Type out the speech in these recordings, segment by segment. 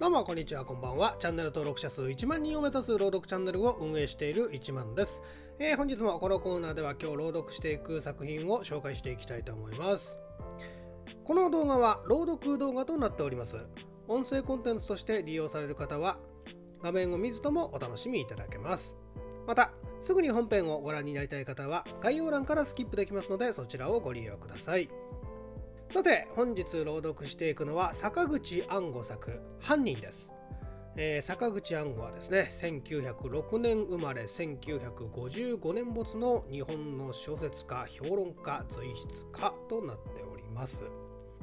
どうもこんにちは、こんばんは。チャンネル登録者数1万人を目指す朗読チャンネルを運営している1万です。えー、本日もこのコーナーでは今日朗読していく作品を紹介していきたいと思います。この動画は朗読動画となっております。音声コンテンツとして利用される方は画面を見ずともお楽しみいただけます。また、すぐに本編をご覧になりたい方は概要欄からスキップできますのでそちらをご利用ください。さて本日朗読していくのは坂口安吾作「犯人」です、えー、坂口安吾はですね1906年生まれ1955年没の日本の小説家評論家随筆家となっております、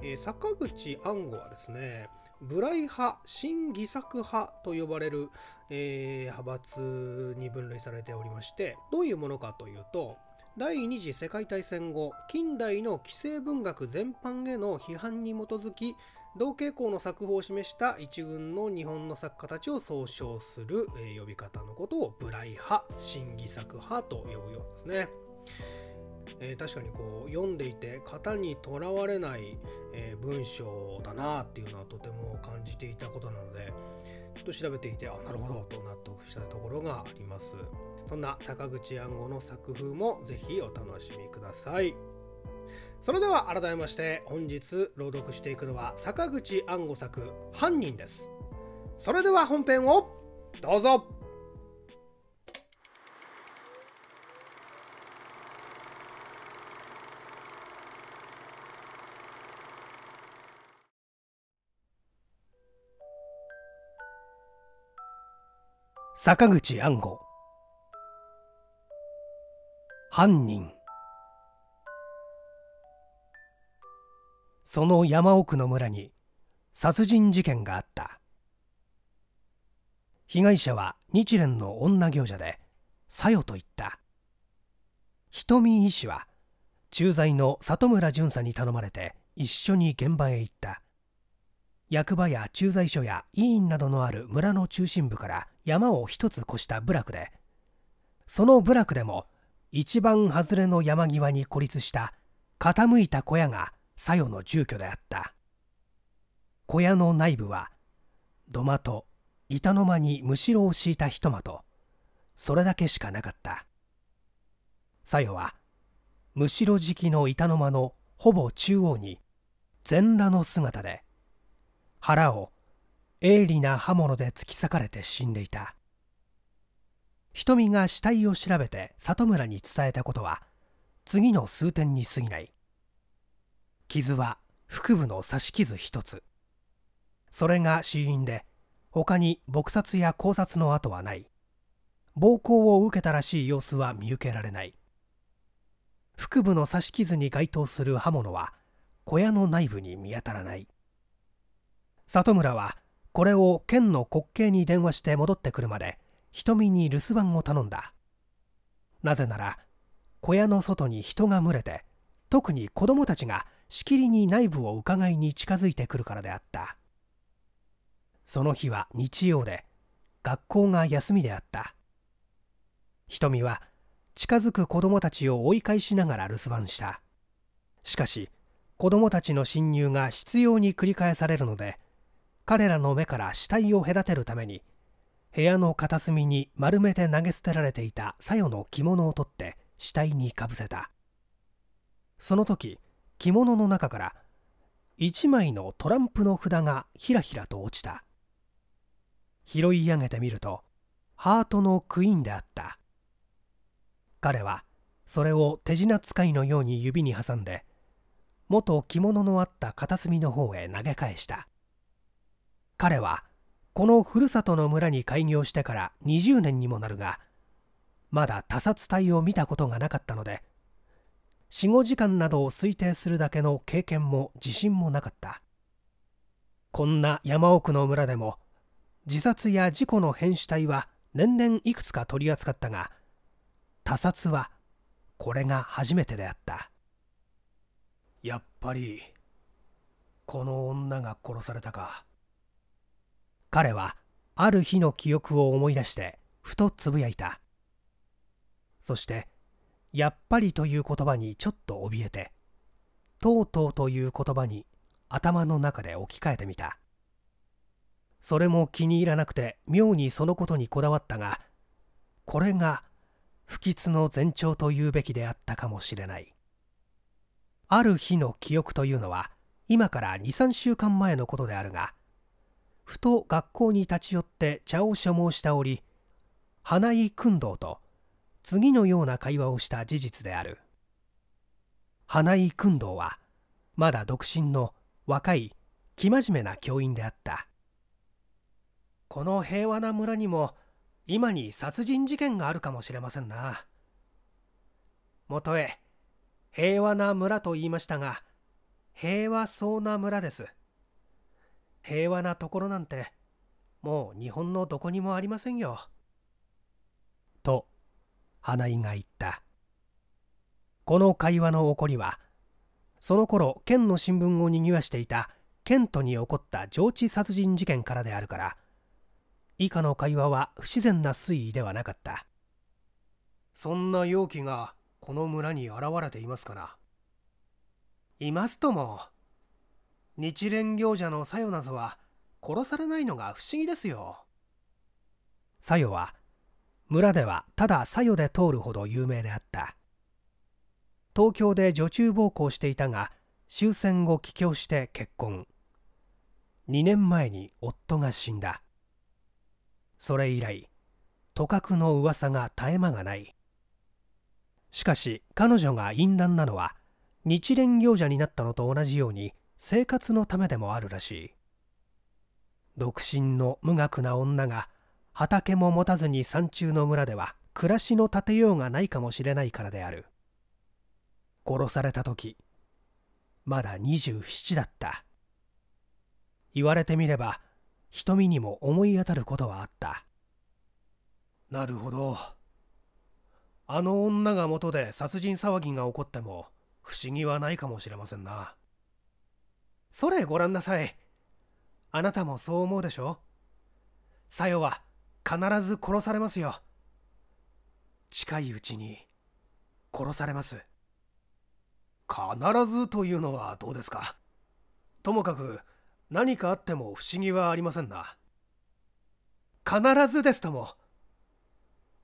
えー、坂口安吾はですねブライ派新義作派と呼ばれる、えー、派閥に分類されておりましてどういうものかというと第二次世界大戦後近代の既成文学全般への批判に基づき同傾向の作法を示した一軍の日本の作家たちを総称する、呼び方のことをブライ派審議作派と呼ぶようですね。えー、確かにこう読んでいて型にとらわれない、えー、文章だなっていうのはとても感じていたことなのでちょっと調べていてあなるほどと納得したところがあります。そんな坂口安吾の作風もぜひお楽しみくださいそれでは改めまして本日朗読していくのは坂口安吾作「犯人」ですそれでは本編をどうぞ坂口安吾犯人その山奥の村に殺人事件があった被害者は日蓮の女行者でさよと言った瞳医師は駐在の里村巡査に頼まれて一緒に現場へ行った役場や駐在所や医院などのある村の中心部から山を一つ越した部落でその部落でも一番外れの山際に孤立した傾いた小屋が佐与の住居であった小屋の内部は土間と板の間にむしろを敷いた一間とそれだけしかなかった佐与はむしろ敷きの板の間のほぼ中央に全裸の姿で腹を鋭利な刃物で突き裂かれて死んでいた瞳が死体を調べて里村に伝えたことは次の数点に過ぎない傷は腹部の刺し傷1つそれが死因で他に撲殺や絞殺の跡はない暴行を受けたらしい様子は見受けられない腹部の刺し傷に該当する刃物は小屋の内部に見当たらない里村はこれを県の滑稽に電話して戻ってくるまで瞳に留守番を頼んだなぜなら小屋の外に人が群れて特に子供たちがしきりに内部をうかがいに近づいてくるからであったその日は日曜で学校が休みであった瞳は近づく子供たちを追い返しながら留守番したしかし子供たちの侵入が執拗に繰り返されるので彼らの目から死体を隔てるために部屋の片隅に丸めて投げ捨てられていたさよの着物を取って死体にかぶせたその時着物の中から1枚のトランプの札がひらひらと落ちた拾い上げてみるとハートのクイーンであった彼はそれを手品使いのように指に挟んで元着物のあった片隅の方へ投げ返した彼はこのふるさとの村に開業してから20年にもなるがまだ他殺隊を見たことがなかったので45時間などを推定するだけの経験も自信もなかったこんな山奥の村でも自殺や事故の変死体は年々いくつか取り扱ったが他殺はこれが初めてであったやっぱりこの女が殺されたか。彼はある日の記憶を思い出してふとつぶやいたそして「やっぱり」という言葉にちょっと怯えて「とうとう」という言葉に頭の中で置き換えてみたそれも気に入らなくて妙にそのことにこだわったがこれが不吉の前兆というべきであったかもしれないある日の記憶というのは今から23週間前のことであるがふと学校に立ち寄って茶を所望したり花井君堂と次のような会話をした事実である花井君堂はまだ独身の若い生真面目な教員であったこの平和な村にも今に殺人事件があるかもしれませんなもとへ平和な村と言いましたが平和そうな村です平和なところなんてもう日本のどこにもありませんよ。と花井が言ったこの会話の起こりはその頃県の新聞をにぎわしていたケントに起こった上智殺人事件からであるから以下の会話は不自然な推移ではなかったそんな容器がこの村に現れていますかないますとも日蓮行者のさよなぞは殺されないのが不思議ですよさよは村ではたださよで通るほど有名であった東京で女中奉公していたが終戦後帰郷して結婚2年前に夫が死んだそれ以来都かの噂が絶え間がないしかし彼女が淫乱なのは日蓮行者になったのと同じように生活のためでもあるらしい独身の無学な女が畑も持たずに山中の村では暮らしの立てようがないかもしれないからである殺された時まだ27だった言われてみれば瞳にも思い当たることはあったなるほどあの女が元で殺人騒ぎが起こっても不思議はないかもしれませんな。それご覧なさい。あなたもそう思うでしょさよは必ず殺されますよ。近いうちに殺されます。必ずというのはどうですかともかく何かあっても不思議はありませんな。必ずですとも。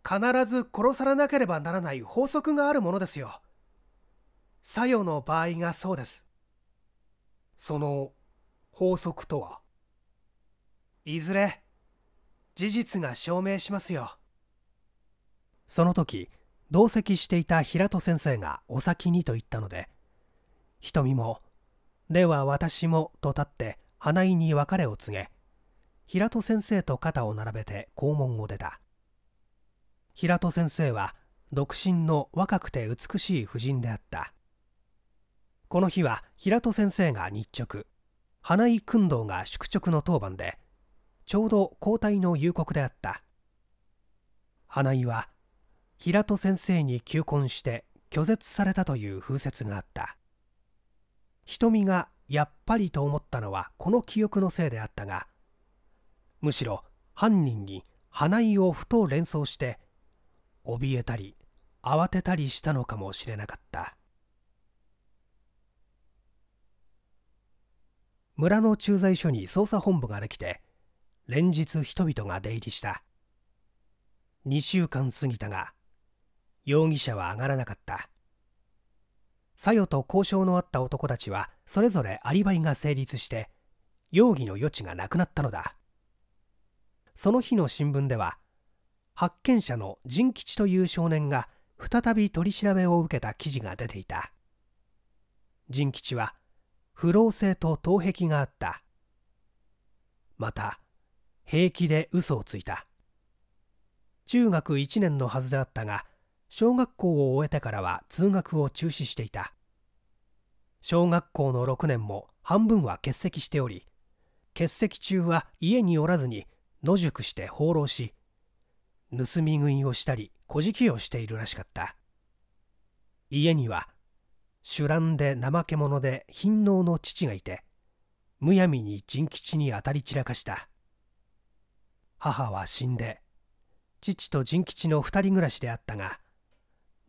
必ず殺されなければならない法則があるものですよ。作用の場合がそうです。その法則とはいずれ事実が証明しますよその時同席していた平戸先生がお先にと言ったので瞳も「では私も」と立って花井に別れを告げ平戸先生と肩を並べて校門を出た平戸先生は独身の若くて美しい婦人であったこの日は平戸先生が日直花井君堂が宿直の当番でちょうど交代の夕刻であった花井は平戸先生に求婚して拒絶されたという風説があった瞳がやっぱりと思ったのはこの記憶のせいであったがむしろ犯人に花井をふと連想して怯えたり慌てたりしたのかもしれなかった村の駐在所に捜査本部ができて連日人々が出入りした2週間過ぎたが容疑者は上がらなかったさ与と交渉のあった男たちはそれぞれアリバイが成立して容疑の余地がなくなったのだその日の新聞では発見者の仁吉という少年が再び取り調べを受けた記事が出ていた仁吉は不老性と頭壁があったまた平気で嘘をついた中学1年のはずであったが小学校を終えてからは通学を中止していた小学校の6年も半分は欠席しており欠席中は家におらずに野宿して放浪し盗み食いをしたり小じきをしているらしかった家には酒乱で怠け者で貧能の父がいてむやみに仁吉に当たり散らかした母は死んで父と仁吉の2人暮らしであったが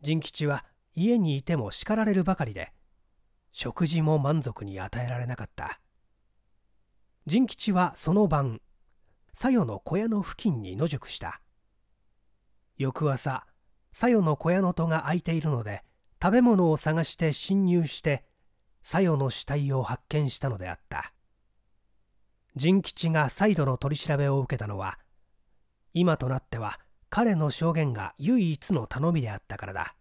仁吉は家にいても叱られるばかりで食事も満足に与えられなかった仁吉はその晩佐与の小屋の付近に野宿した翌朝佐与の小屋の戸が開いているので食べ物を探して侵入して小夜の死体を発見したのであった仁吉が再度の取り調べを受けたのは今となっては彼の証言が唯一の頼みであったからだ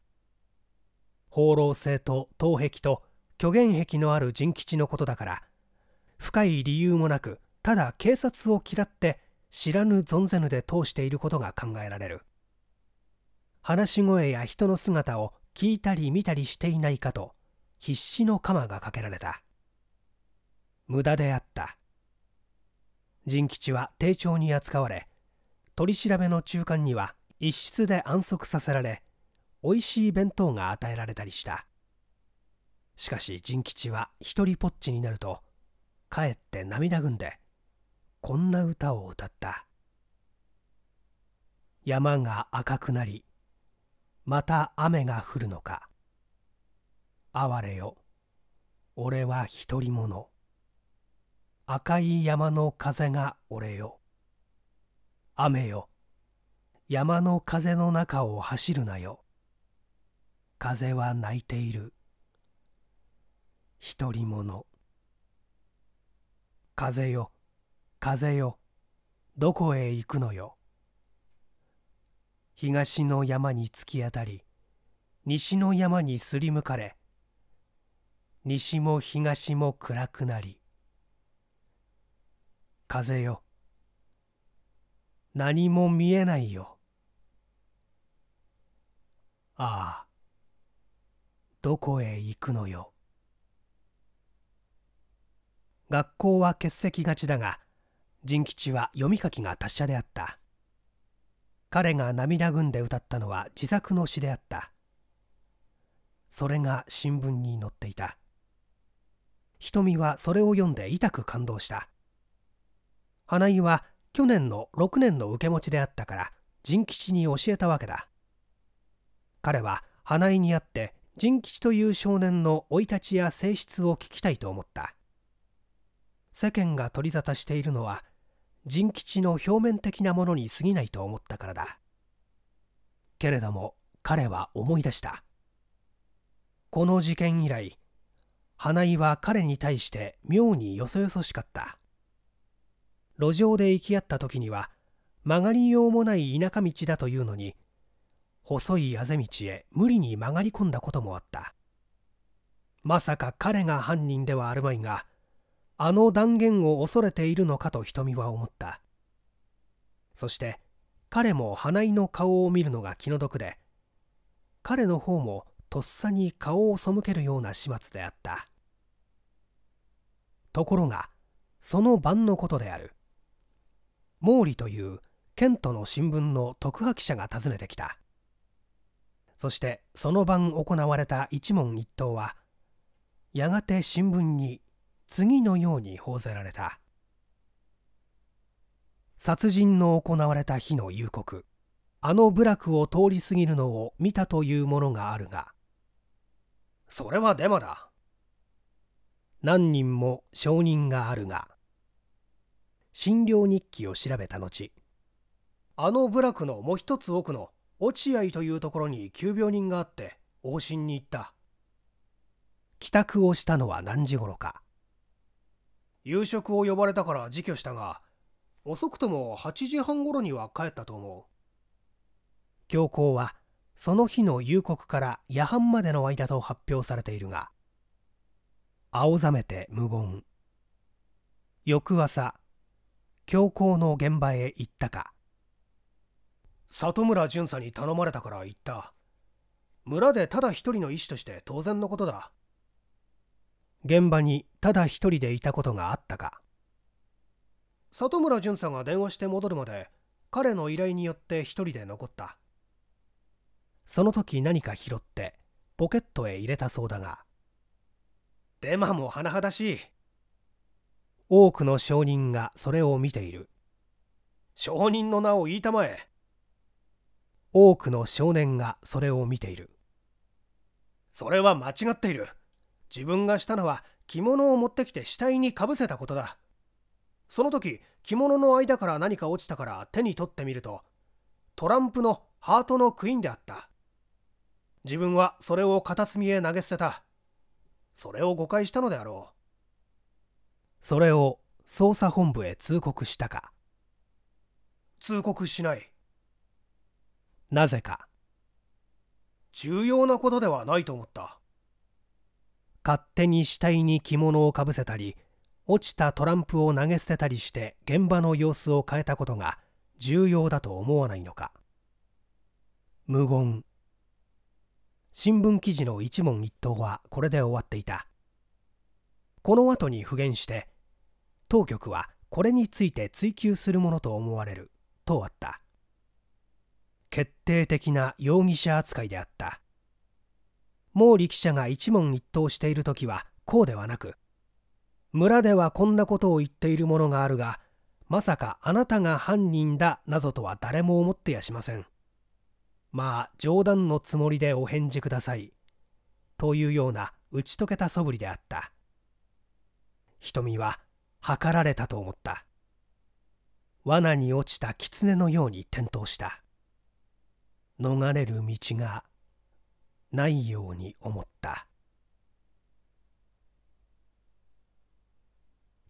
放浪性と頭壁と虚言癖のある仁吉のことだから深い理由もなくただ警察を嫌って知らぬ存ぜぬで通していることが考えられる話し声や人の姿を聞いたり見たりしていないかと必死の鎌がかけられた無駄であった仁吉は丁重に扱われ取り調べの中間には一室で安息させられ美味しい弁当が与えられたりしたしかし仁吉は一人ぽっちになるとかえって涙ぐんでこんな歌を歌った山が赤くなりまた雨が降るのか哀れよ俺は独り者赤い山の風が俺よ雨よ山の風の中を走るなよ風は泣いている独り者風よ風よどこへ行くのよ東の山に突き当たり西の山にすりむかれ西も東も暗くなり風よ何も見えないよああどこへ行くのよ学校は欠席がちだが仁吉は読み書きが達者であった彼が涙ぐんで歌ったのは自作の詩であったそれが新聞に載っていた瞳はそれを読んで痛く感動した花井は去年の6年の受け持ちであったから仁吉に教えたわけだ彼は花井に会って仁吉という少年の生い立ちや性質を聞きたいと思った世間が取り沙汰しているのは人吉の表面的なものに過ぎないと思ったからだけれども彼は思い出したこの事件以来花井は彼に対して妙によそよそしかった路上で行き合った時には曲がりようもない田舎道だというのに細いあぜ道へ無理に曲がり込んだこともあったまさか彼が犯人ではあるまいがあの断言を恐れているのかと瞳は思ったそして彼も花井の顔を見るのが気の毒で彼の方もとっさに顔を背けるような始末であったところがその晩のことである毛利というケントの新聞の特派記者が訪ねてきたそしてその晩行われた一問一答はやがて新聞に次のように報ぜられた殺人の行われた日の夕刻あの部落を通り過ぎるのを見たというものがあるがそれはデマだ何人も証人があるが診療日記を調べた後あの部落のもう一つ奥の落合というところに急病人があって往診に行った帰宅をしたのは何時頃か夕食を呼ばれたから自去したが遅くとも8時半頃には帰ったと思う教皇はその日の夕刻から夜半までの間と発表されているが青ざめて無言翌朝教皇の現場へ行ったか里村巡査に頼まれたから行った村でただ一人の医師として当然のことだ現場にただ一人でいたことがあったか里村巡査が電話して戻るまで彼の依頼によって一人で残ったその時何か拾ってポケットへ入れたそうだがデマも甚だしい多くの証人がそれを見ている証人の名を言いたまえ多くの少年がそれを見ているそれは間違っている自分がしたのは着物を持ってきて死体にかぶせたことだその時着物の間から何か落ちたから手に取ってみるとトランプのハートのクイーンであった自分はそれを片隅へ投げ捨てたそれを誤解したのであろうそれを捜査本部へ通告したか通告しないなぜか重要なことではないと思った勝手に死体に着物をかぶせたり落ちたトランプを投げ捨てたりして現場の様子を変えたことが重要だと思わないのか無言新聞記事の一問一答はこれで終わっていたこの後に復元して当局はこれについて追及するものと思われるとあった決定的な容疑者扱いであった毛利記者が一問一答している時はこうではなく村ではこんなことを言っているものがあるがまさかあなたが犯人だなどとは誰も思ってやしませんまあ冗談のつもりでお返事くださいというような打ち解けた素振りであった瞳は図られたと思った罠に落ちた狐のように転倒した逃れる道がないように思った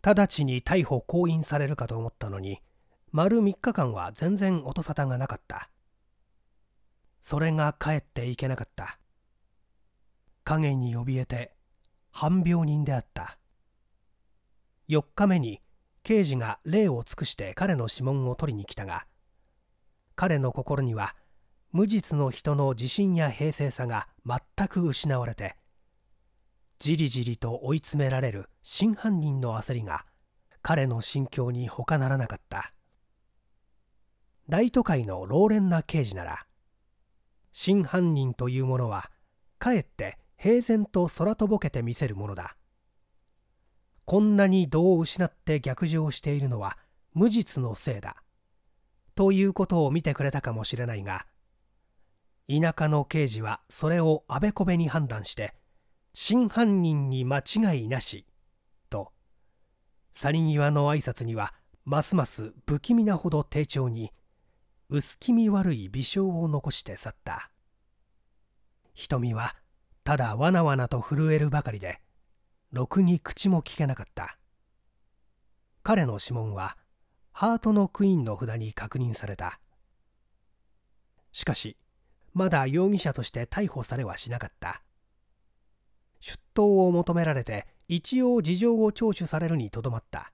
直ちに逮捕公印されるかと思ったのに丸3日間は全然音沙汰がなかったそれが帰っていけなかった影に怯えて半病人であった4日目に刑事が霊を尽くして彼の指紋を取りに来たが彼の心には無実の人の自信や平静さが全く失われてじりじりと追い詰められる真犯人の焦りが彼の心境に他ならなかった大都会の老練な刑事なら真犯人というものはかえって平然と空とぼけてみせるものだこんなに度を失って逆上しているのは無実のせいだということを見てくれたかもしれないが田舎の刑事はそれをあべこべに判断して真犯人に間違いなしと去り際の挨拶にはますます不気味なほど丁重に薄気味悪い微笑を残して去った瞳はただわなわなと震えるばかりでろくに口も聞けなかった彼の指紋はハートのクイーンの札に確認されたしかしまだ容疑者として逮捕されはしなかった出頭を求められて一応事情を聴取されるにとどまった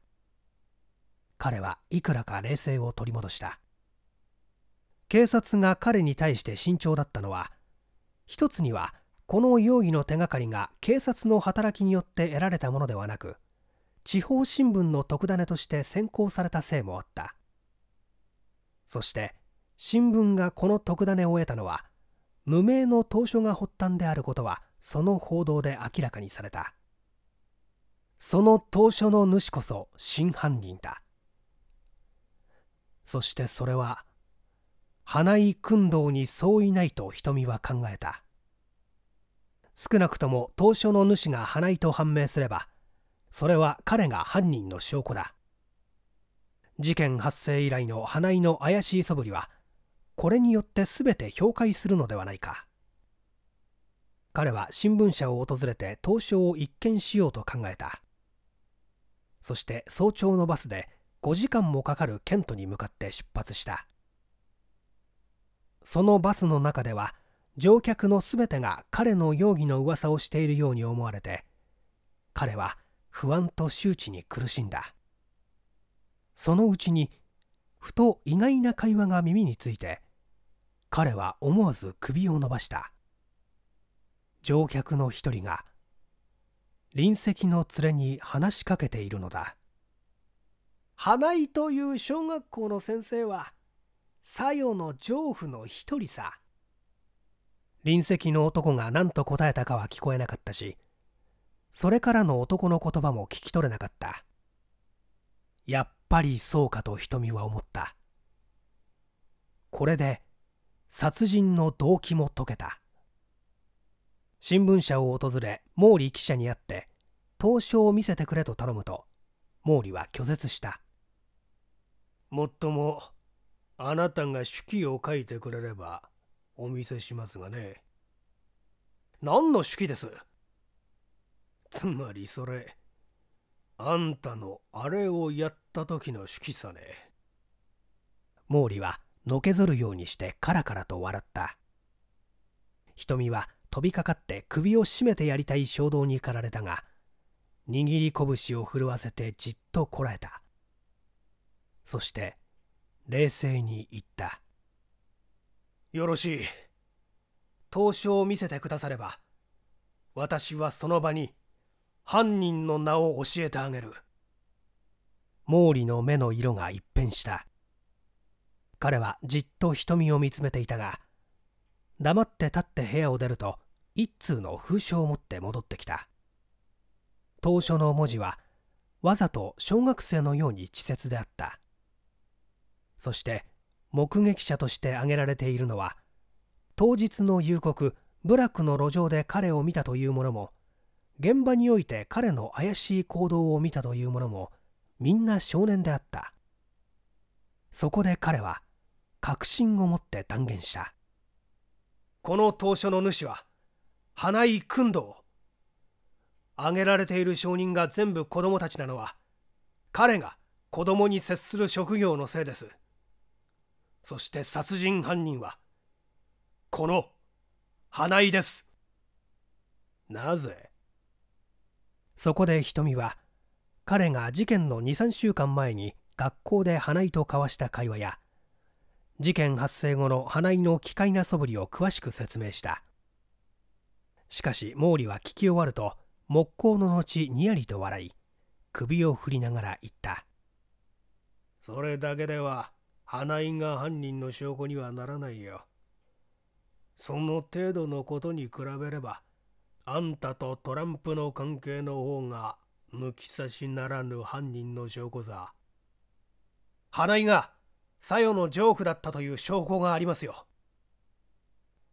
彼はいくらか冷静を取り戻した警察が彼に対して慎重だったのは一つにはこの容疑の手がかりが警察の働きによって得られたものではなく地方新聞の特ダネとして選考されたせいもあったそして新聞がこの特ダネを得たのは無名の投書が発端であることはその報道で明らかにされたその投書の主こそ真犯人だそしてそれは花井訓堂に相違ないと瞳は考えた少なくとも当初の主が花井と判明すればそれは彼が犯人の証拠だ事件発生以来の花井の怪しい素振りはこれによって全て評価するのではないか彼は新聞社を訪れて東証を一見しようと考えたそして早朝のバスで5時間もかかるケントに向かって出発したそのバスの中では乗客の全てが彼の容疑の噂をしているように思われて彼は不安と周知に苦しんだそのうちにふと意外な会話が耳について彼は思わず首を伸ばした乗客の一人が隣席の連れに話しかけているのだ花井という小学校の先生は左右の丈夫の一人さ隣席の男が何と答えたかは聞こえなかったしそれからの男の言葉も聞き取れなかったやっぱりそうかと瞳は思ったこれで殺人の動機も解けた新聞社を訪れ毛利記者に会って投書を見せてくれと頼むと毛利は拒絶したもっともあなたが手記を書いてくれればお見せしますがね何の手記ですつまりそれあんたのあれをやった時の手記さね毛利はのけぞるようにしてカラカラと笑った瞳は飛びかかって首を絞めてやりたい衝動に駆られたが握り拳を震わせてじっとこらえたそして冷静に言ったよろしい投書を見せてくだされば私はその場に犯人の名を教えてあげる毛利の目の色が一変した彼はじっと瞳を見つめていたが黙って立って部屋を出ると一通の封書を持って戻ってきた当初の文字はわざと小学生のように稚拙であったそして目撃者として挙げられているのは当日の夕刻部落の路上で彼を見たというものも現場において彼の怪しい行動を見たというものもみんな少年であったそこで彼は確信を持って断言したこの当初の主は花井君堂挙げられている証人が全部子供たちなのは彼が子供に接する職業のせいですそして殺人犯人はこの花井ですなぜそこで瞳は彼が事件の23週間前に学校で花井と交わした会話や事件発生後の花井の奇怪な素振りを詳しく説明したしかし毛利は聞き終わると木工の後にやりと笑い首を振りながら言ったそれだけでは花井が犯人の証拠にはならないよその程度のことに比べればあんたとトランプの関係の方が抜き差しならぬ犯人の証拠さ花井がさよの丈夫だったという証拠がありますよ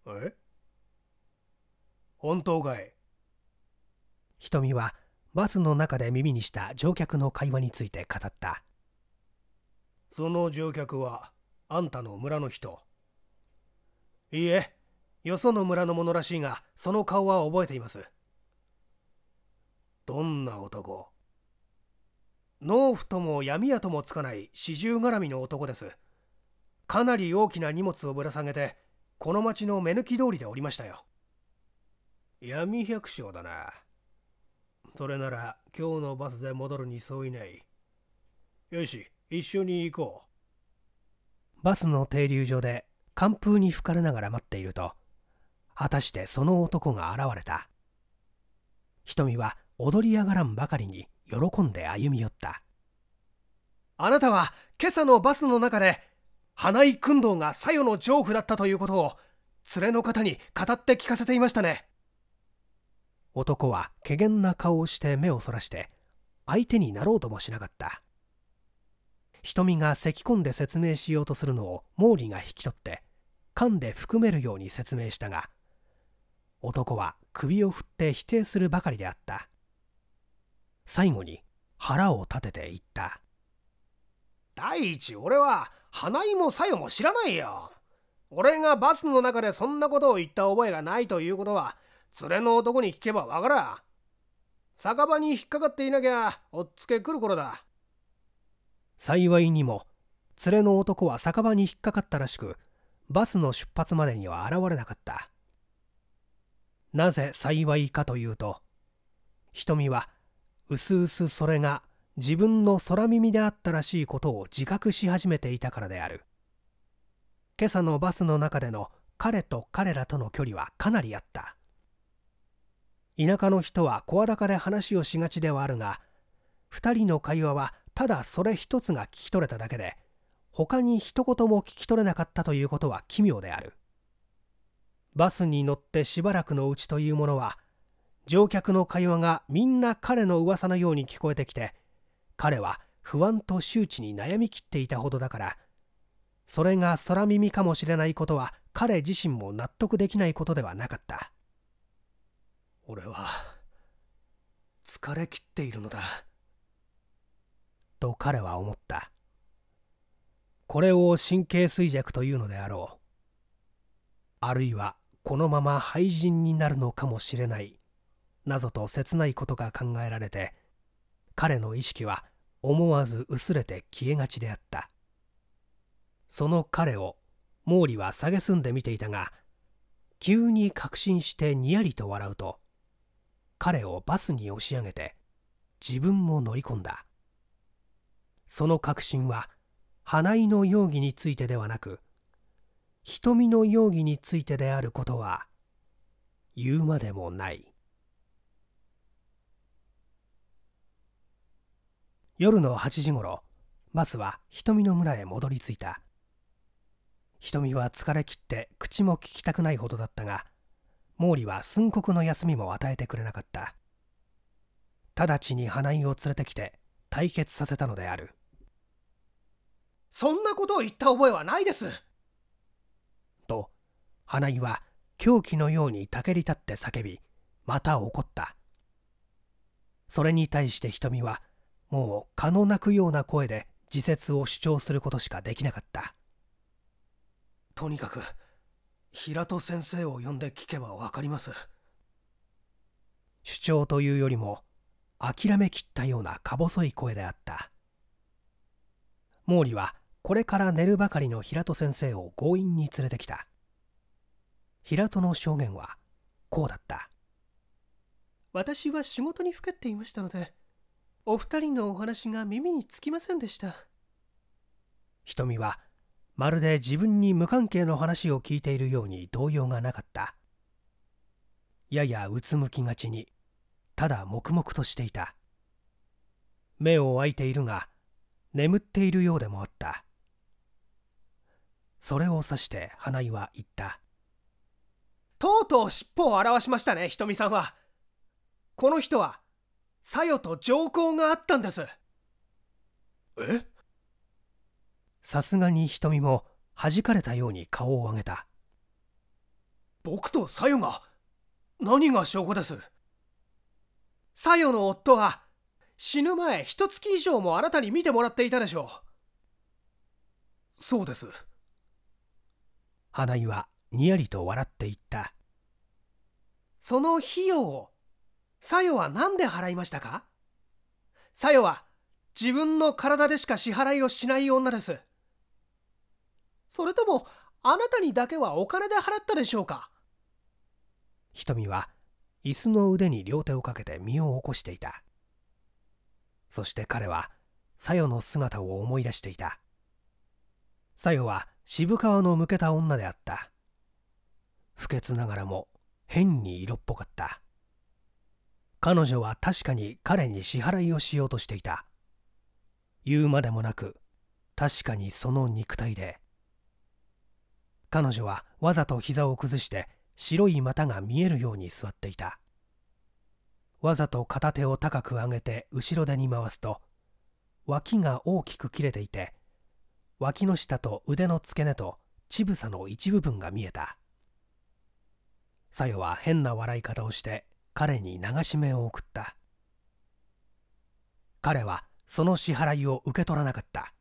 え本当かい瞳はバスの中で耳にした乗客の会話について語ったその乗客はあんたの村の人いいえよその村の者らしいがその顔は覚えていますどんな男農夫とも闇屋ともつかない四十絡みの男ですかなり大きな荷物をぶら下げてこの町の目抜き通りでおりましたよ闇百姓だなそれなら今日のバスで戻るに相違ないよし一緒に行こうバスの停留所で寒風に吹かれながら待っていると果たしてその男が現れた瞳は踊り上がらんばかりに喜んで歩み寄ったあなたは今朝のバスの中で花井君堂が左右の丈夫だったということを連れの方に語って聞かせていましたね男は怪げな顔をして目をそらして相手になろうともしなかった瞳が咳き込んで説明しようとするのを毛利が引き取って噛んで含めるように説明したが男は首を振って否定するばかりであった最後に腹を立てて言った第一俺は花井もさよも知らないよ俺がバスの中でそんなことを言った覚えがないということは連れの男に聞けばわからん酒場に引っかかっていなきゃおっつけ来る頃だ幸いにも連れの男は酒場に引っかかったらしくバスの出発までには現れなかったなぜ幸いかというと瞳はうすうすそれが自分の空耳であったらしいことを自覚し始めていたからである今朝のバスの中での彼と彼らとの距離はかなりあった田舎の人は声高で話をしがちではあるが2人の会話はただそれ一つが聞き取れただけで他に一言も聞き取れなかったということは奇妙であるバスに乗ってしばらくのうちというものは乗客の会話がみんな彼の噂のように聞こえてきて彼は不安と周知に悩みきっていたほどだからそれが空耳かもしれないことは彼自身も納得できないことではなかった俺は疲れきっているのだと彼は思ったこれを神経衰弱というのであろうあるいはこのまま廃人になるのかもしれないなどと切ないことが考えられて彼の意識は思わず薄れて消えがちであったその彼を毛利は蔑んで見ていたが急に確信してにやりと笑うと彼をバスに押し上げて自分も乗り込んだその確信は花井の容疑についてではなく瞳の容疑についてであることは言うまでもない。夜の8時ごろバスは瞳の村へ戻り着いた瞳は疲れきって口も聞きたくないほどだったが毛利は寸刻の休みも与えてくれなかった直ちに花井を連れてきて対決させたのであるそんなことを言った覚えはないですと花井は狂気のようにたけり立って叫びまた怒ったそれに対して瞳はもう蚊の鳴くような声で自説を主張することしかできなかったとにかく平戸先生を呼んで聞けば分かります主張というよりも諦めきったようなか細い声であった毛利はこれから寝るばかりの平戸先生を強引に連れてきた平戸の証言はこうだった私は仕事にふけっていましたのでお二人のお話が耳につきませんでした瞳はまるで自分に無関係の話を聞いているように動揺がなかったややうつむきがちにただ黙々としていた目を開いているが眠っているようでもあったそれを指して花井は言ったとうとう尻尾を表しましたねひとみさんはこの人はさよと条項があったんですえさすがに瞳も弾かれたように顔を上げた僕とさよが何が証拠ですさよの夫は死ぬ前一月以上もあなたに見てもらっていたでしょうそうです花井はにやりと笑って言ったその費用をさよは何で払いましたかさよは自分の体でしか支払いをしない女です。それともあなたにだけはお金で払ったでしょうか瞳は椅子の腕に両手をかけて身を起こしていた。そして彼はさよの姿を思い出していた。さよは渋川の向けた女であった。不潔ながらも変に色っぽかった。彼女は確かに彼に支払いをしようとしていた言うまでもなく確かにその肉体で彼女はわざと膝を崩して白い股が見えるように座っていたわざと片手を高く上げて後ろ手に回すと脇が大きく切れていて脇の下と腕の付け根と乳房の一部分が見えたさよは変な笑い方をして彼に流し目を送った彼はその支払いを受け取らなかった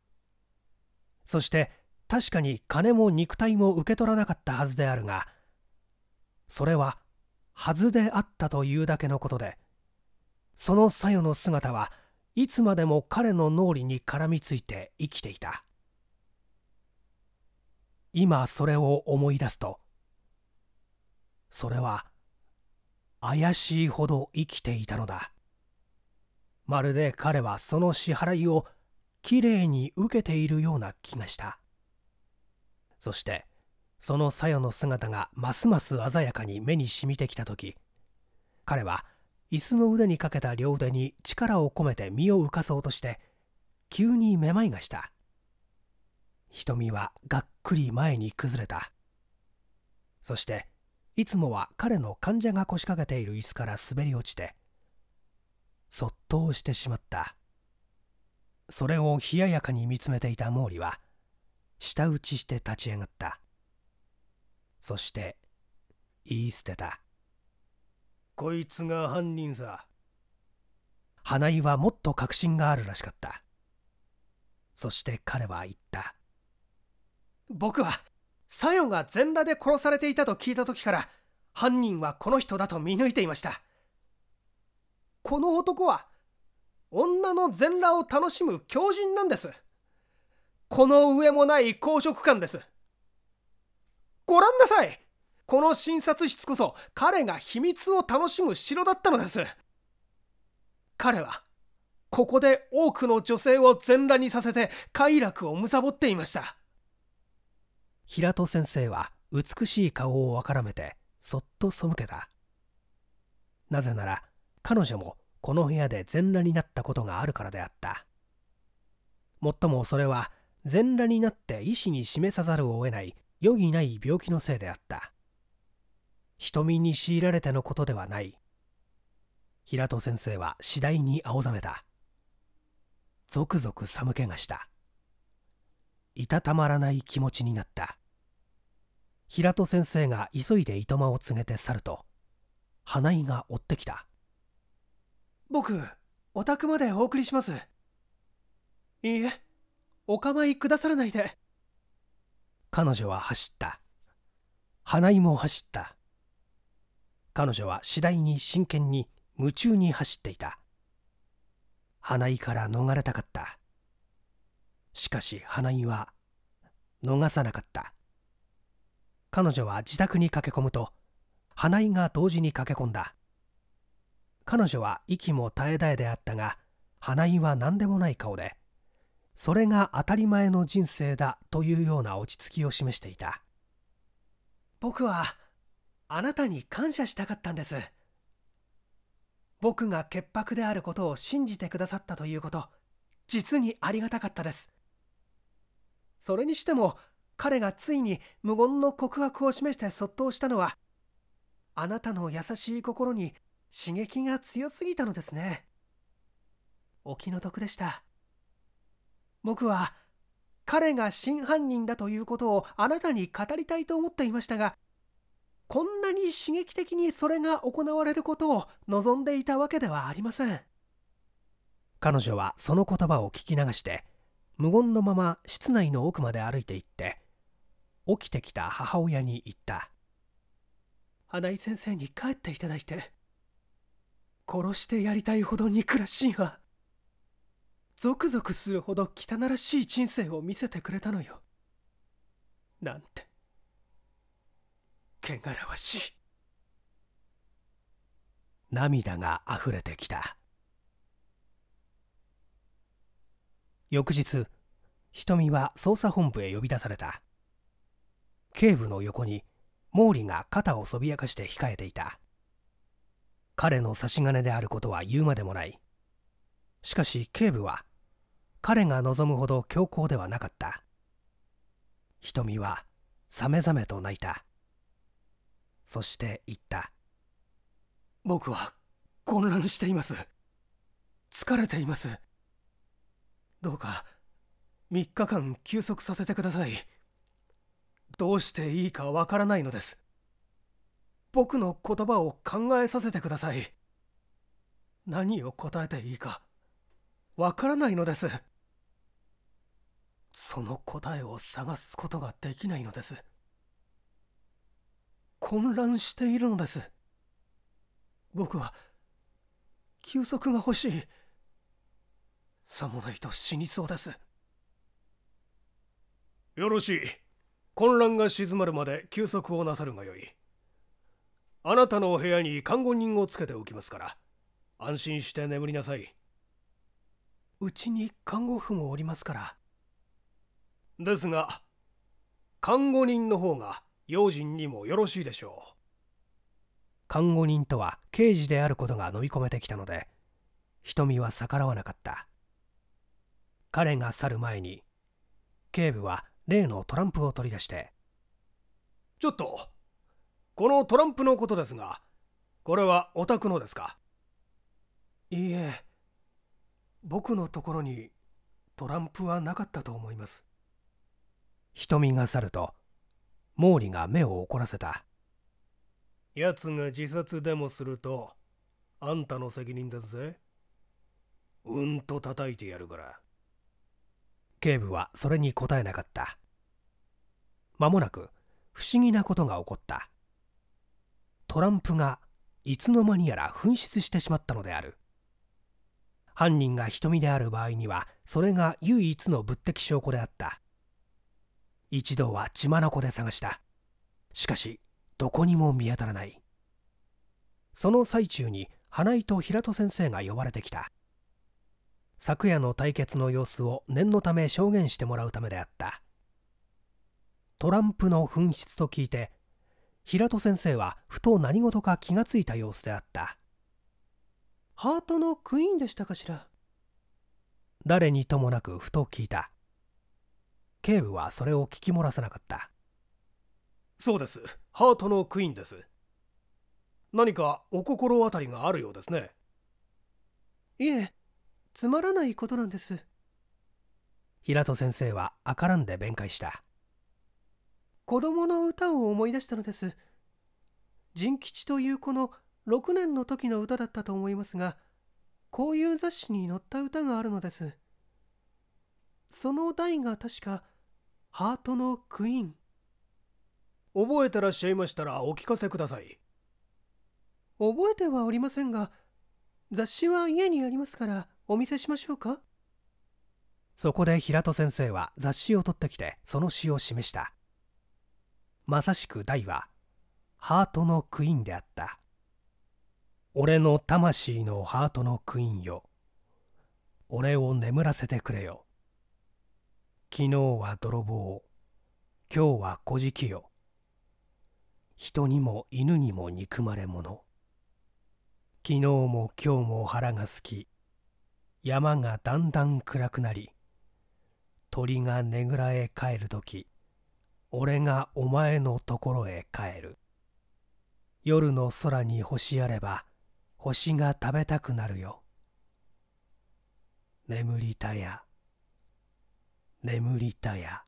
そして確かに金も肉体も受け取らなかったはずであるがそれははずであったというだけのことでそのさよの姿はいつまでも彼の脳裏に絡みついて生きていた今それを思い出すとそれは怪しいほど生きていたのだまるで彼はその支払いをきれいに受けているような気がしたそしてそのさよの姿がますます鮮やかに目にしみてきた時彼は椅子の腕にかけた両腕に力を込めて身を浮かそうとして急にめまいがした瞳はがっくり前に崩れたそしていつもは彼の患者が腰掛けている椅子から滑り落ちてそっと押してしまったそれを冷ややかに見つめていた毛利は舌打ちして立ち上がったそして言い捨てたこいつが犯人さ花井はもっと確信があるらしかったそして彼は言った僕はサヨが全裸で殺されていたと聞いた時から犯人はこの人だと見抜いていましたこの男は女の全裸を楽しむ狂人なんですこの上もない公職官ですご覧なさいこの診察室こそ彼が秘密を楽しむ城だったのです彼はここで多くの女性を全裸にさせて快楽を貪っていました平戸先生は美しい顔をわからめてそっと背けたなぜなら彼女もこの部屋で全裸になったことがあるからであったもっともそれは全裸になって医師に示さざるを得ない余儀ない病気のせいであった瞳に強いられてのことではない平戸先生は次第に青ざめたぞくぞく寒気がしたいたたまらない気持ちになった平戸先生が急いでいとまを告げて去ると花井が追ってきた僕お宅までお送りしますいいえお構いくださらないで彼女は走った花井も走った彼女は次第に真剣に夢中に走っていた花井から逃れたかったしかし花井は逃さなかった彼女は自宅に駆け込むと花井が同時に駆け込んだ彼女は息も絶え絶えであったが花井は何でもない顔でそれが当たり前の人生だというような落ち着きを示していた僕はあなたに感謝したかったんです僕が潔白であることを信じてくださったということ実にありがたかったですそれにしても彼がついに無言の告白を示してそっとしたのはあなたの優しい心に刺激が強すぎたのですねお気の毒でした僕は彼が真犯人だということをあなたに語りたいと思っていましたがこんなに刺激的にそれが行われることを望んでいたわけではありません彼女はその言葉を聞き流して無言のまま室内の奥まで歩いて行って起きてきた母親に言った花井先生に帰っていただいて殺してやりたいほど憎らしいわゾクゾクするほど汚らしい人生を見せてくれたのよなんて汚らわしい涙が溢れてきた翌日瞳は捜査本部へ呼び出された警部の横に毛利が肩をそびやかして控えていた彼の差し金であることは言うまでもないしかし警部は彼が望むほど強硬ではなかった瞳はさめざめと泣いたそして言った僕は混乱しています疲れていますどうか3日間休息させてくださいどうしていいかわからないのです僕の言葉を考えさせてください何を答えていいかわからないのですその答えを探すことができないのです混乱しているのです僕は休息が欲しいさもないと死にそうですよろしい混乱が静まるまで休息をなさるがよいあなたのお部屋に看護人をつけておきますから安心して眠りなさいうちに看護婦もおりますからですが看護人の方が用心にもよろしいでしょう看護人とは刑事であることが飲み込めてきたので瞳は逆らわなかった彼が去る前に警部は例のトランプを取り出してちょっとこのトランプのことですがこれはお宅のですかいいえ僕のところにトランプはなかったと思います瞳が去ると毛利が目を怒らせた奴が自殺でもするとあんたの責任だぜうんと叩いてやるから警部はそれに答えなかった間もなく不思議なことが起こったトランプがいつの間にやら紛失してしまったのである犯人が瞳である場合にはそれが唯一の物的証拠であった一度は血眼で探したしかしどこにも見当たらないその最中に花井と平戸先生が呼ばれてきた昨夜の対決の様子を念のため証言してもらうためであったトランプの紛失と聞いて平戸先生はふと何事か気がついた様子であったハートのクイーンでしたかしら誰にともなくふと聞いた警部はそれを聞き漏らさなかったそうですハートのクイーンです何かお心当たりがあるようですねいえつまらないことなんです平戸先生は赤らんで弁解した子供の歌を思い出したのです仁吉という子の6年の時の歌だったと思いますがこういう雑誌に載った歌があるのですその題が確か「ハートのクイーン」覚えてらっしゃいましたらお聞かせください覚えてはおりませんが雑誌は家にありますからお見せしましょうかそこで平戸先生は雑誌を取ってきてその詩を示したまさしく大はハートのクイーンであった俺の魂のハートのクイーンよ俺を眠らせてくれよ昨日は泥棒今日は小じよ人にも犬にも憎まれ者昨日も今日も腹がすき山がだんだん暗くなり鳥がねぐらへ帰る時俺がお前のところへ帰る夜の空に星あれば星が食べたくなるよ眠りたや眠りたや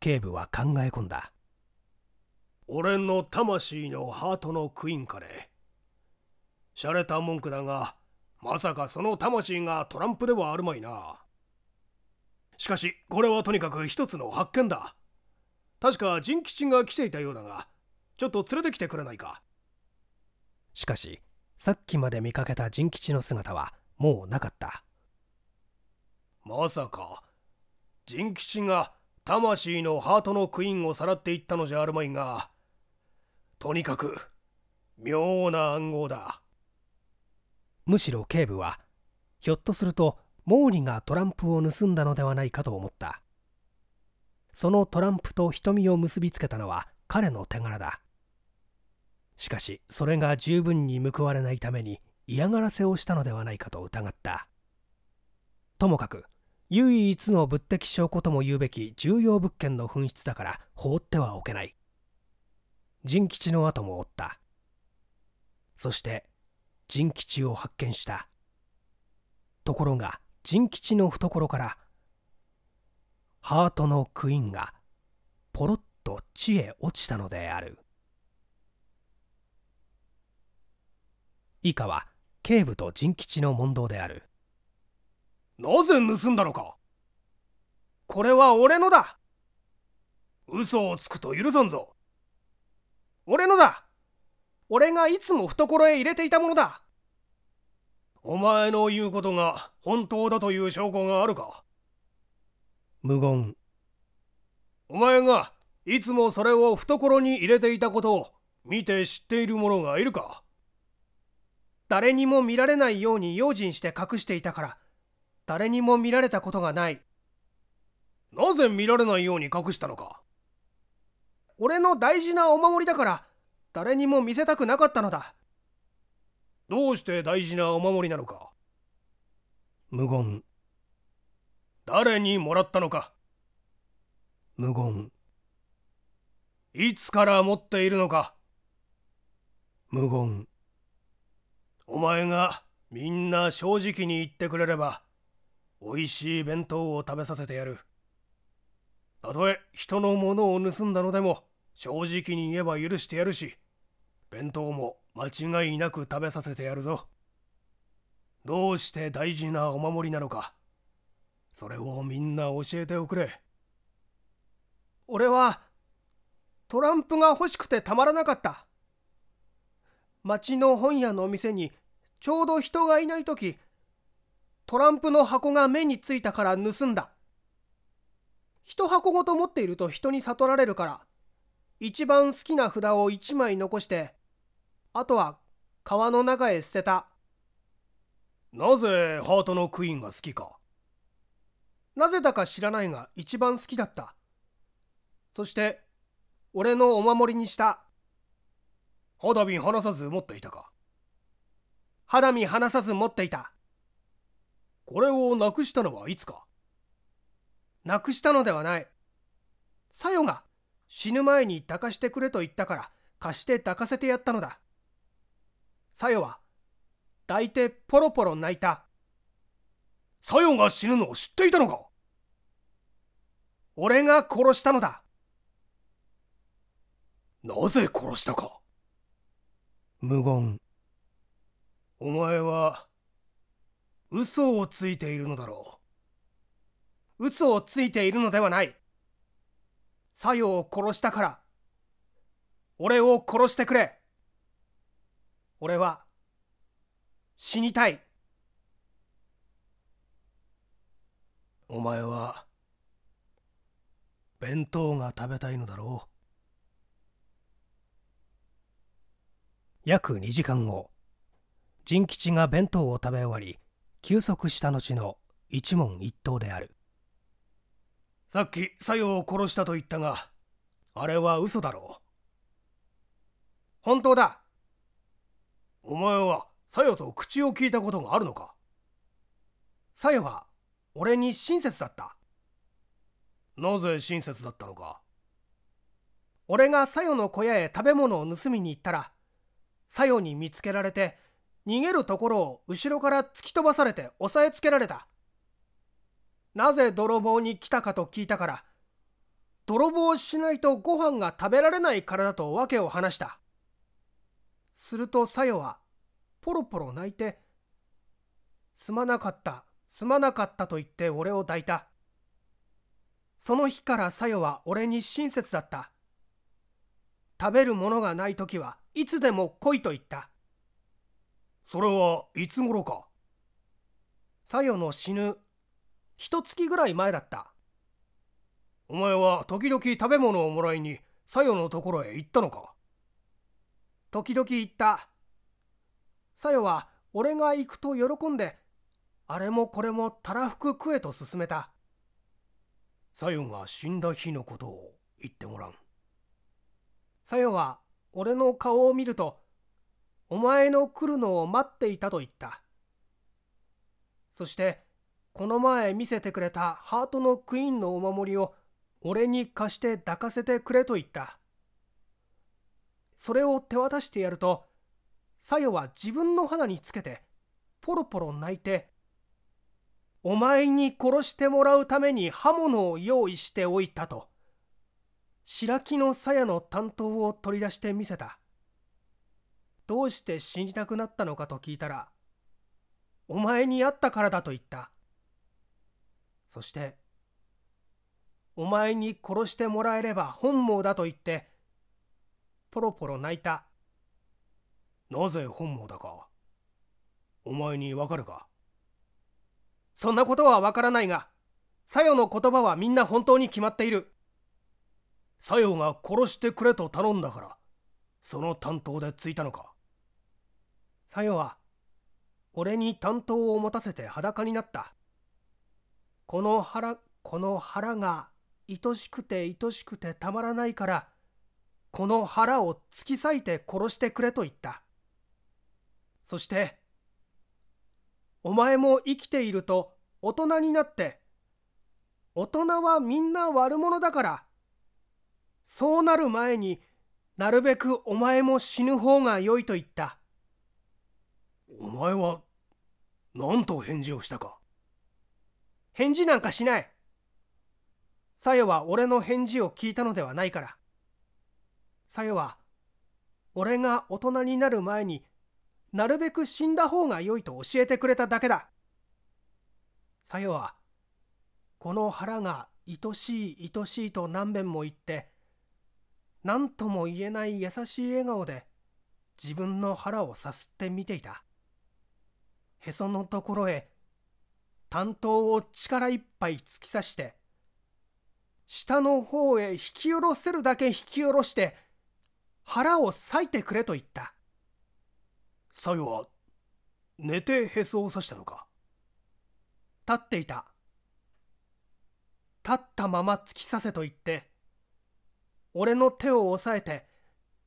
警部は考え込んだ俺の魂のハートのクイーンかね洒落た文句だがまさかその魂がトランプではあるまいな。しかし、これはとにかく一つの発見だ。確か仁吉が来ていたようだが、ちょっと連れてきてくれないか。しかし、さっきまで見かけた仁吉の姿はもうなかった。まさか、仁吉が魂のハートのクイーンをさらっていったのじゃあるまいが、とにかく、妙な暗号だ。むしろ警部はひょっとすると毛利がトランプを盗んだのではないかと思ったそのトランプと瞳を結びつけたのは彼の手柄だしかしそれが十分に報われないために嫌がらせをしたのではないかと疑ったともかく唯一の物的証拠とも言うべき重要物件の紛失だから放ってはおけない人吉の後も追ったそして陣吉を発見したところが陣吉の懐からハートのクイーンがポロッと地へ落ちたのである以下は警部と陣吉の問答であるなぜ盗んだのかこれは俺のだ嘘をつくと許さんぞ俺のだ俺がいつも懐へ入れていたものだお前の言うことが本当だという証拠があるか無言お前がいつもそれを懐に入れていたことを見て知っている者がいるか誰にも見られないように用心して隠していたから誰にも見られたことがないなぜ見られないように隠したのか俺の大事なお守りだから誰にも見せたくなかったのだどうして大事なお守りなのか無言誰にもらったのか無言いつから持っているのか無言お前がみんな正直に言ってくれれば美味しい弁当を食べさせてやるたとえ人のものを盗んだのでも正直に言えば許してやるし弁当も間違いなく食べさせてやるぞどうして大事なお守りなのかそれをみんな教えておくれ俺はトランプが欲しくてたまらなかった町の本屋のお店にちょうど人がいない時トランプの箱が目についたから盗んだ一箱ごと持っていると人に悟られるから一番好きな札を一枚残して、あとは川の中へ捨てた。なぜハートのクイーンが好きかなぜだか知らないが一番好きだった。そして、俺のお守りにした。肌身離さず持っていたか肌身離さず持っていた。これをなくしたのはいつかなくしたのではない。さよが死ぬ前に抱かしてくれと言ったから貸して抱かせてやったのだ。さよは抱いてポロポロ泣いた。さよが死ぬのを知っていたのか俺が殺したのだ。なぜ殺したか無言。お前は嘘をついているのだろう。嘘をついているのではない。作用を殺したから。俺を殺してくれ。俺は死にたい。お前は弁当が食べたいのだろう。約2時間後仁吉が弁当を食べ終わり休息した後の一問一答であるさっき作用を殺したと言ったがあれは嘘だろう本当だお前はさよと口を聞いたことがあるのかさよは俺に親切だったなぜ親切だったのか俺がさよの小屋へ食べ物を盗みに行ったらさよに見つけられて逃げるところを後ろから突き飛ばされて押さえつけられたなぜ泥棒に来たかと聞いたから泥棒しないとご飯が食べられないからだと訳を話したするとさよはポロポロ泣いて「すまなかったすまなかった」と言って俺を抱いたその日からさよは俺に親切だった食べるものがない時はいつでも来いと言ったそれはいつ頃かさよの死ぬ一月ぐらい前だったお前は時々食べ物をもらいにさよのところへ行ったのか時々行ったさよは俺が行くと喜んであれもこれもたらふく食えと勧めたさよが死んだ日のことを言ってもらうさよは俺の顔を見るとお前の来るのを待っていたと言ったそしてこの前見せてくれたハートのクイーンのお守りを俺に貸して抱かせてくれと言った。それを手渡してやると、さよは自分の肌につけて、ポロポロ泣いて、お前に殺してもらうために刃物を用意しておいたと、白木の鞘の担当を取り出してみせた。どうして死にたくなったのかと聞いたら、お前に会ったからだと言った。そしてお前に殺してもらえれば本望だと言ってポロポロ泣いたなぜ本望だかお前にわかるかそんなことはわからないがさよの言葉はみんな本当に決まっているさよが殺してくれと頼んだからその担当でついたのかさよは俺に担当を持たせて裸になったこの腹この腹が愛しくて愛しくてたまらないからこの腹を突き裂いて殺してくれと言ったそしてお前も生きていると大人になって大人はみんな悪者だからそうなる前になるべくお前も死ぬ方が良いと言ったお前は何と返事をしたか返事なんかしないさよは俺の返事を聞いたのではないから。さよは、俺が大人になる前になるべく死んだ方が良いと教えてくれただけだ。さよは、この腹が愛しい愛しいと何べんも言って、何とも言えない優しい笑顔で自分の腹をさすって見ていた。へそのところへ担当を力いっぱい突き刺して、下の方へ引き下ろせるだけ引き下ろして、腹を裂いてくれと言った。さよは、寝てへそを刺したのか立っていた。立ったまま突き刺せと言って、俺の手を押さえて、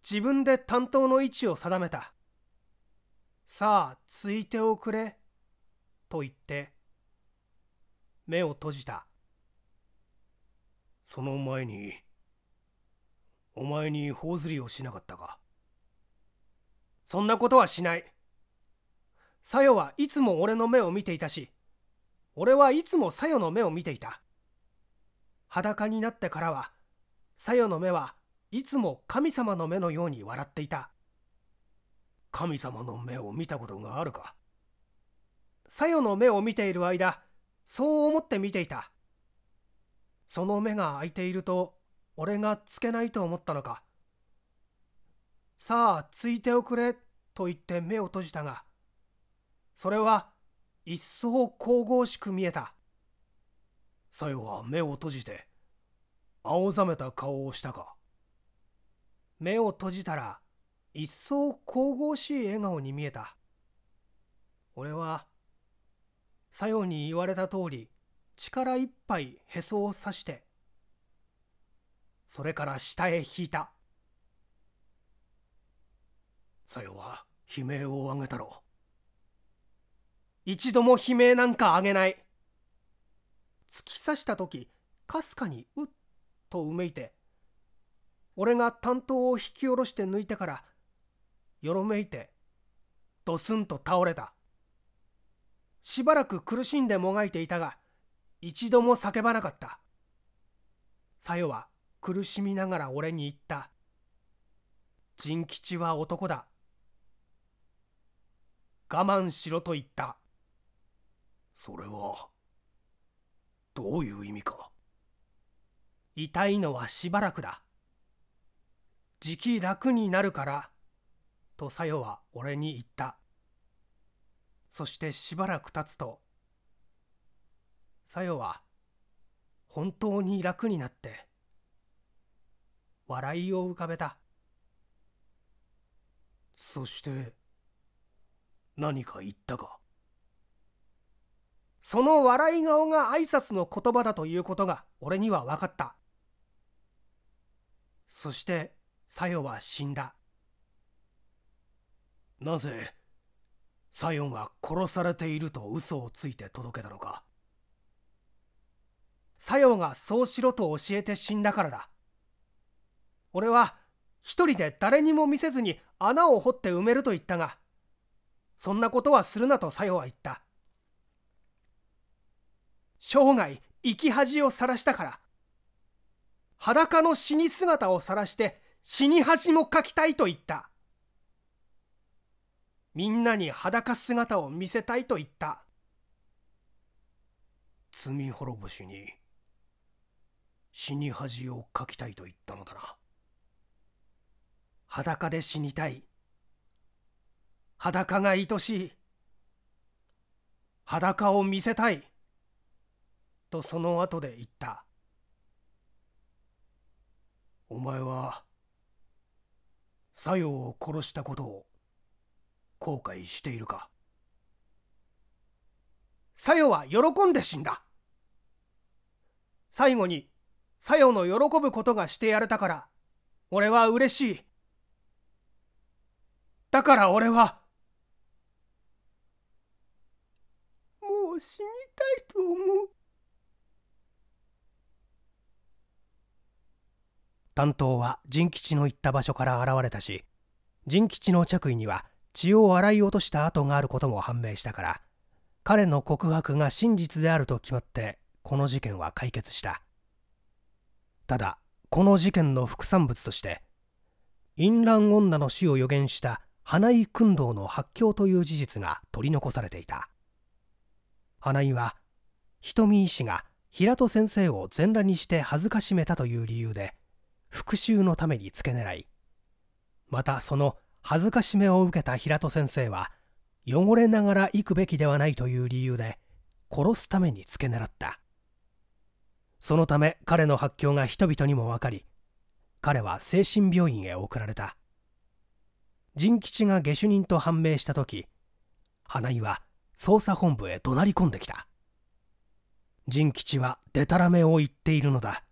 自分で担当の位置を定めた。さあ、ついておくれ、と言って、目を閉じたその前にお前に頬ずりをしなかったかそんなことはしないさよはいつも俺の目を見ていたし俺はいつもさよの目を見ていた裸になってからはさよの目はいつも神様の目のように笑っていた神様の目を見たことがあるかさよの目を見ている間そう思って見ていたその目が開いていると俺がつけないと思ったのかさあついておくれと言って目を閉じたがそれは一層神々しく見えたさよは目を閉じて青ざめた顔をしたか目を閉じたら一層神々しい笑顔に見えた俺はさよに言われた通り力いっぱいへそを刺してそれから下へ引いたさよは悲鳴を上げたろう一度も悲鳴なんかあげない突き刺した時かすかにうっとうめいて俺が担当を引き下ろして抜いてからよろめいてドスンと倒れた。しばらく苦しんでもがいていたが一度も叫ばなかったさよは苦しみながら俺に言った仁吉は男だ我慢しろと言ったそれはどういう意味か痛いのはしばらくだじき楽になるからとさよは俺に言ったそしてしばらく経つとさよは本当に楽になって笑いを浮かべたそして何か言ったかその笑い顔が挨拶の言葉だということが俺には分かったそしてさよは死んだなぜサヨンは殺されていると嘘をついて届けたのかサヨンがそうしろと教えて死んだからだ俺は一人で誰にも見せずに穴を掘って埋めると言ったがそんなことはするなとサヨは言った生涯生き恥をさらしたから裸の死に姿をさらして死に恥も描きたいと言ったみんなに裸姿を見せたいと言った罪滅ぼしに死に恥をかきたいと言ったのだな裸で死にたい裸が愛しい裸を見せたいとその後で言ったお前は作用を殺したことを後悔しているかさよは喜んで死んだ最後にさよの喜ぶことがしてやれたから俺は嬉しいだから俺はもう死にたいと思う担当は仁吉の行った場所から現れたし仁吉の着衣には血を洗い落とした跡があることも判明したから彼の告白が真実であると決まってこの事件は解決したただこの事件の副産物として淫乱女の死を予言した花井訓堂の発狂という事実が取り残されていた花井は瞳医師が平戸先生を全裸にして恥ずかしめたという理由で復讐のために付け狙いまたその恥ずかしめを受けた平戸先生は汚れながら行くべきではないという理由で殺すために付け狙ったそのため彼の発狂が人々にも分かり彼は精神病院へ送られた仁吉が下手人と判明した時花井は捜査本部へ怒鳴り込んできた仁吉はでたらめを言っているのだ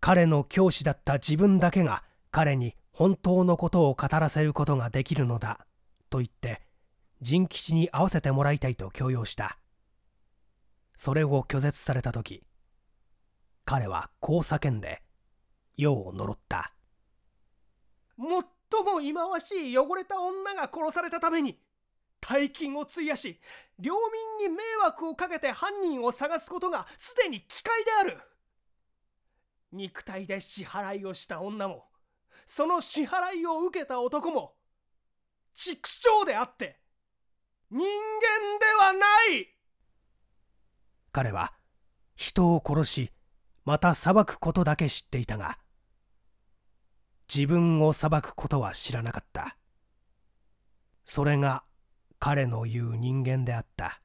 彼の教師だった自分だけが彼に本当のことを語らせることができるのだと言って仁吉に会わせてもらいたいと強要したそれを拒絶された時彼はこう叫んで世を呪った最も忌まわしい汚れた女が殺されたために大金を費やし領民に迷惑をかけて犯人を探すことがすでに機械である肉体で支払いをした女もその支払いを受けた男も畜生であって人間ではない彼は人を殺しまた裁くことだけ知っていたが自分を裁くことは知らなかったそれが彼の言う人間であった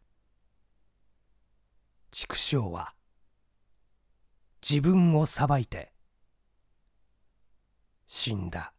畜生は自分を裁いて死んだ